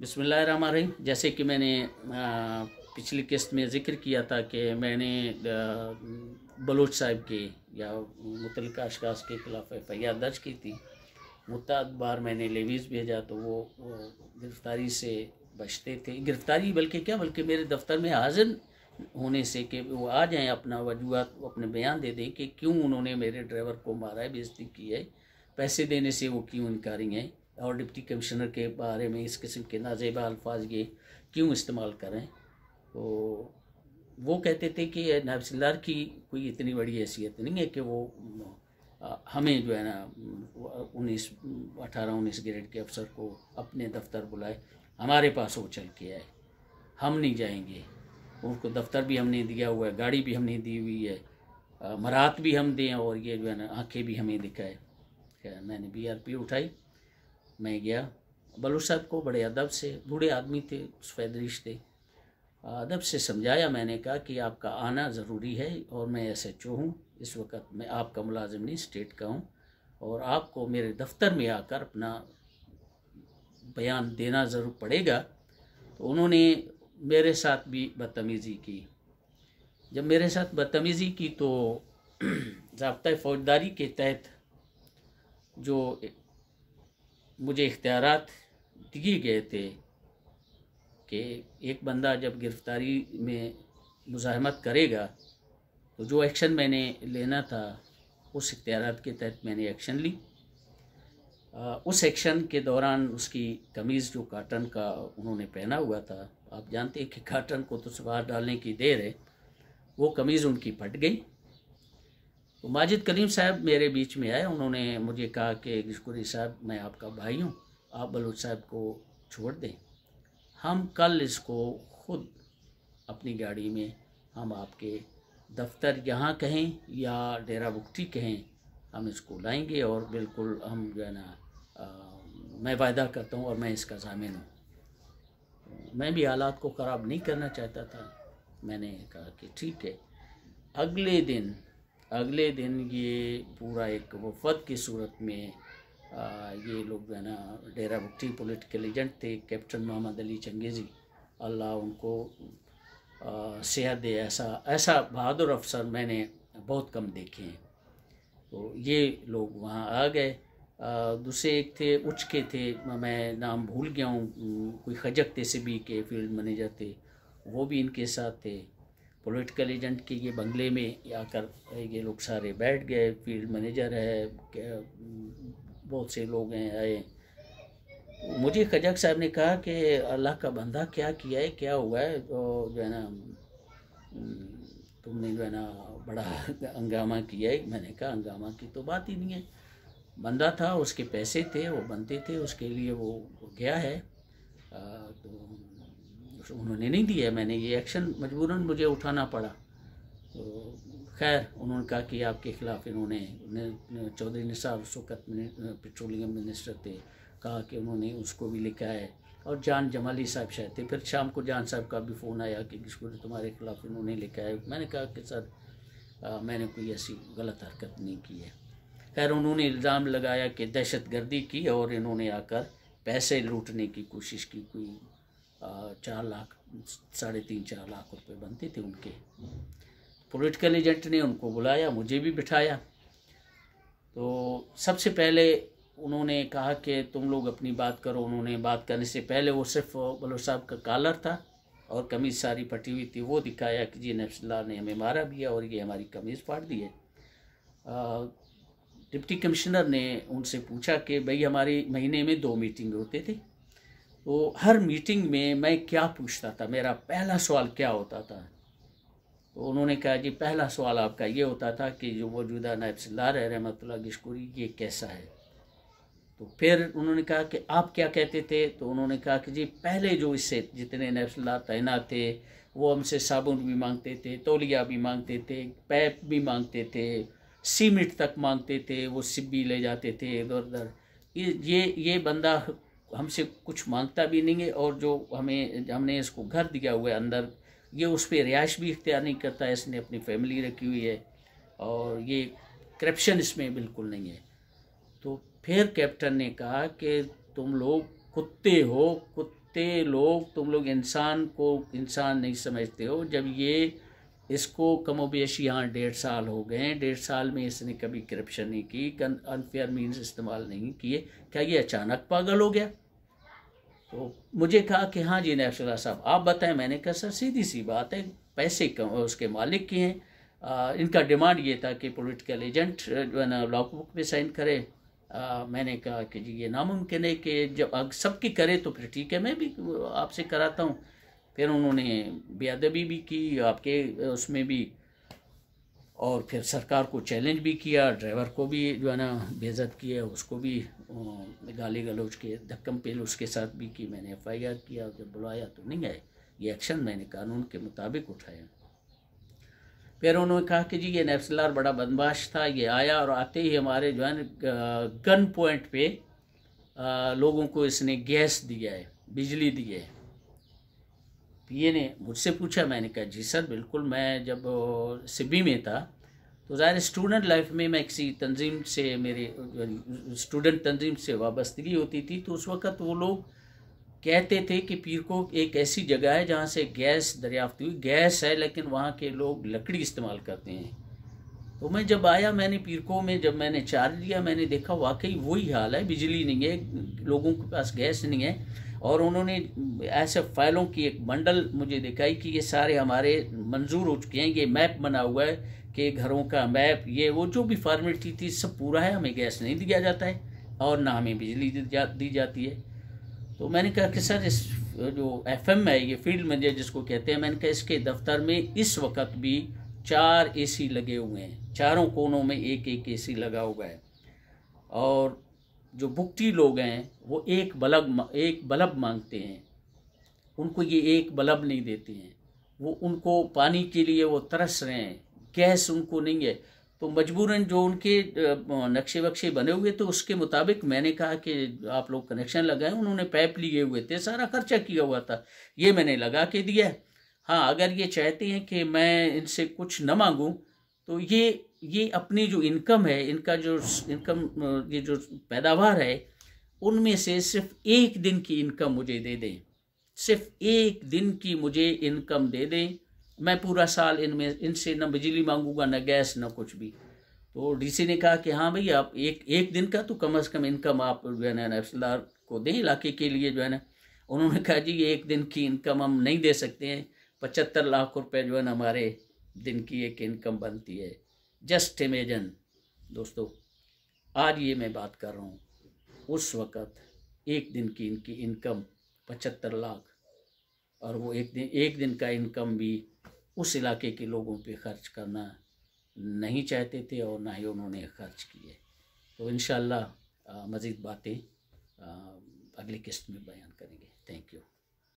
बिसमीम जैसे कि मैंने पिछली किस्त में ज़िक्र किया था कि मैंने बलोच साहब के या मुतल अशास के ख़िलाफ़ एफ आई आर दर्ज की थी मुताद बार मैंने लेवीज़ भेजा तो वो, वो गिरफ़्तारी से बचते थे गिरफ़्तारी बल्कि क्या बल्कि मेरे दफ्तर में हाजिर होने से कि वो आ जाएं अपना वजूहत अपने बयान दे दें कि क्यों उन्होंने मेरे ड्राइवर को मारा है बेजती की है पैसे देने से वो क्यों इनकारी हैं और डिप्टी कमिश्नर के बारे में इस किस्म के नाजेबा अल्फाज ये क्यों इस्तेमाल करें तो वो कहते थे कि नाबसिलदार की कोई इतनी बड़ी हैसियत नहीं है कि वो हमें जो है ना उन्नीस अठारह उन्नीस ग्रेड के अफसर को अपने दफ्तर बुलाए हमारे पास वो चल के आए हम नहीं जाएंगे उनको दफ्तर भी हमने दिया हुआ है गाड़ी भी हमने दी हुई है मरात भी हम दें और ये जो है ना आँखें भी हमें दिखाए मैंने बी आर पी उठाई मैं गया बलू साहब को बड़े अदब से बूढ़े आदमी थे रिश थे अदब से समझाया मैंने कहा कि आपका आना ज़रूरी है और मैं एस एच ओ हूँ इस वक्त मैं आपका मुलाजिम नहीं स्टेट का हूँ और आपको मेरे दफ्तर में आकर अपना बयान देना ज़रूर पड़ेगा तो उन्होंने मेरे साथ भी बदतमीज़ी की जब मेरे साथ बदतमीज़ी की तो जबता फ़ौजदारी के तहत जो मुझे इख्तियार दिए गए थे कि एक बंदा जब गिरफ़्तारी में मुजामत करेगा तो जो एक्शन मैंने लेना था उस इख्तियार के तहत मैंने एक्शन ली उस एक्शन के दौरान उसकी कमीज़ जो काटन का उन्होंने पहना हुआ था आप जानते हैं कि काटन को तो सुबह डालने की देर है वो कमीज़ उनकी फट गई तो माजिद कलीम साहब मेरे बीच में आए उन्होंने मुझे कहा कि गिशकुरी साहब मैं आपका भाई हूँ आप बलोच साहब को छोड़ दें हम कल इसको खुद अपनी गाड़ी में हम आपके दफ्तर यहाँ कहें या डेरा बुकटी कहें हम इसको लाएंगे और बिल्कुल हम जो है ना मैं वायदा करता हूँ और मैं इसका जामिन हूँ मैं भी हालात को ख़राब नहीं करना चाहता था मैंने कहा कि ठीक है अगले दिन अगले दिन ये पूरा एक वफद की सूरत में आ, ये लोग है ना डेरा भुट्टी पोलिटिकल एजेंट थे कैप्टन मोहम्मद अली चंगेजी अल्लाह उनको सेहत दे ऐसा ऐसा बहादुर अफसर मैंने बहुत कम देखे हैं तो ये लोग वहाँ आ गए दूसरे एक थे उच्च के थे मैं नाम भूल गया हूँ कोई खजक थे से भी के फील्ड मैनेजर थे वो भी इनके साथ थे पॉलिटिकल एजेंट के ये बंगले में आकर ये लोग सारे बैठ गए फील्ड मैनेजर है बहुत से लोग हैं आए मुझे खजक साहब ने कहा कि अल्लाह का बंदा क्या किया है क्या हुआ है तो जो है ना तुमने जो है ना बड़ा हंगामा किया है मैंने कहा हंगामा की तो बात ही नहीं है बंदा था उसके पैसे थे वो बनते थे उसके लिए वो गया है आ, तो उन्होंने नहीं दिया मैंने ये एक्शन मजबूरन मुझे उठाना पड़ा तो खैर उन्होंने कहा कि आपके खिलाफ इन्होंने चौधरी निसार उस वक्त पेट्रोलियम मिनिस्टर थे कहा कि उन्होंने उसको भी लिखा है और जान जमाली साहब शायद थे फिर शाम को जान साहब का भी फ़ोन आया कि किसको तो तुम्हारे खिलाफ इन्होंने लिखा है मैंने कहा कि सर आ, मैंने कोई ऐसी गलत हरकत नहीं की है खैर उन्होंने इल्ज़ाम लगाया कि दहशत गर्दी की और इन्होंने आकर पैसे लूटने की कोशिश की कोई चार लाख साढ़े तीन चार लाख रुपए बनते थे उनके पॉलिटिकल एजेंट ने उनको बुलाया मुझे भी बिठाया तो सबसे पहले उन्होंने कहा कि तुम लोग अपनी बात करो उन्होंने बात करने से पहले वो सिर्फ बलो साहब का कालर था और कमीज़ सारी फटी हुई थी वो दिखाया कि जी नफ्सल्ला ने हमें मारा भी है और ये हमारी कमीज़ फाड़ दी है डिप्टी कमिश्नर ने उनसे पूछा कि भाई हमारी महीने में दो मीटिंग होते थे वो हर मीटिंग में मैं क्या पूछता था मेरा पहला सवाल क्या होता था तो उन्होंने कहा जी पहला सवाल आपका ये होता था कि जो मौजूदा नायब सलार है रहमत गिशकुरी ये कैसा है तो फिर उन्होंने कहा कि आप क्या कहते थे तो उन्होंने कहा कि जी पहले जो इससे जितने नायब सलार तैनात थे वो हमसे साबुन भी मांगते थे तोलिया भी मांगते थे पैप भी मांगते थे सीमेंट तक मांगते थे वो सिब्बी ले जाते थे इधर उधर ये ये बंदा हमसे कुछ मांगता भी नहीं है और जो हमें हमने इसको घर दिया हुआ है अंदर ये उस पर रिहाइश भी इख्तियार नहीं करता है इसने अपनी फैमिली रखी हुई है और ये करप्शन इसमें बिल्कुल नहीं है तो फिर कैप्टन ने कहा कि तुम लोग कुत्ते हो कुत्ते लोग तुम लोग इंसान को इंसान नहीं समझते हो जब ये इसको बेश यहाँ डेढ़ साल हो गए हैं डेढ़ साल में इसने कभी करप्शन नहीं की अनफेयर मीन्स इस्तेमाल नहीं किए क्या ये अचानक पागल हो गया तो मुझे कहा कि हाँ जी नैफसल्ला साहब आप बताएं मैंने कहा सर सीधी सी बात है पैसे कम उसके मालिक के हैं इनका डिमांड ये था कि पोलिटिकल एजेंट जो है ना लॉक बुक पर साइन करें आ, मैंने कहा कि जी ये नामुमकिन है कि जब सबकी करे तो फिर ठीक है मैं भी आपसे कराता हूँ फिर उन्होंने बेअदबी भी की आपके उसमें भी और फिर सरकार को चैलेंज भी किया ड्राइवर को भी जो है ना बेजत किया उसको भी गाली गलौज के धक्कम पेल उसके साथ भी की मैंने एफ आई आर किया जब बुलाया तो नहीं आए ये एक्शन मैंने कानून के मुताबिक उठाया फिर उन्होंने कहा कि जी ये नफसलार बड़ा बदमाश था ये आया और आते ही हमारे जो है ना गन पॉइंट पे लोगों को इसने गैस दिया है बिजली दी है पीए ने मुझसे पूछा मैंने कहा जी सर बिल्कुल मैं जब सिबी में था तो ज़ाहिर स्टूडेंट लाइफ में मैं किसी तंजीम से मेरे स्टूडेंट तंजीम से वाबस्तगी होती थी तो उस वक़्त वो लोग कहते थे कि पीर को एक ऐसी जगह है जहाँ से गैस दरियाफ्त हुई गैस है लेकिन वहाँ के लोग लकड़ी इस्तेमाल करते हैं तो मैं जब आया मैंने पीरको में जब मैंने चार्ज लिया मैंने देखा वाकई वही हाल है बिजली नहीं है लोगों के पास गैस नहीं है और उन्होंने ऐसे फाइलों की एक बंडल मुझे दिखाई कि ये सारे हमारे मंजूर हो चुके हैं ये मैप बना हुआ है कि घरों का मैप ये वो जो भी फॉर्मेलिटी थी सब पूरा है हमें गैस नहीं दिया जाता है और ना हमें बिजली दी, जाती है तो मैंने कहा कि सर इस जो एफ एम है ये फील्ड मैनेजर जिसको कहते हैं मैंने कहा इसके दफ्तर में इस वक्त भी चार एसी लगे हुए हैं चारों कोनों में एक एक एसी लगा हुआ है और जो बुकटी लोग हैं वो एक बल्ब एक बल्ब मांगते हैं उनको ये एक बल्ब नहीं देते हैं वो उनको पानी के लिए वो तरस रहे हैं गैस उनको नहीं है तो मजबूरन जो उनके नक्शे वक्शे बने हुए थे उसके मुताबिक मैंने कहा कि आप लोग कनेक्शन लगाएं उन्होंने पैप लिए हुए थे सारा खर्चा किया हुआ था ये मैंने लगा के दिया हाँ अगर ये चाहते हैं कि मैं इनसे कुछ न मांगूँ तो ये ये अपनी जो इनकम है इनका जो इनकम ये जो पैदावार है उनमें से सिर्फ एक दिन की इनकम मुझे दे दें सिर्फ एक दिन की मुझे इनकम दे दें मैं पूरा साल इनमें इनसे ना बिजली मांगूंगा ना गैस ना कुछ भी तो डीसी ने कहा कि हाँ भाई आप एक एक दिन का तो कम अज़ कम इनकम आप जो है ना नफसलदार को दें इलाके के लिए जो है ना उन्होंने कहा जी एक दिन की इनकम हम नहीं दे सकते हैं पचहत्तर लाख रुपए जो है ना हमारे दिन की एक इनकम बनती है जस्ट इमेजन दोस्तों आज ये मैं बात कर रहा हूँ उस वक़्त एक दिन की इनकी इनकम पचहत्तर लाख और वो एक दिन एक दिन का इनकम भी उस इलाके के लोगों पे खर्च करना नहीं चाहते थे और ना ही उन्होंने खर्च किए तो इन शजीद बातें अगली किस्त में बयान करेंगे थैंक यू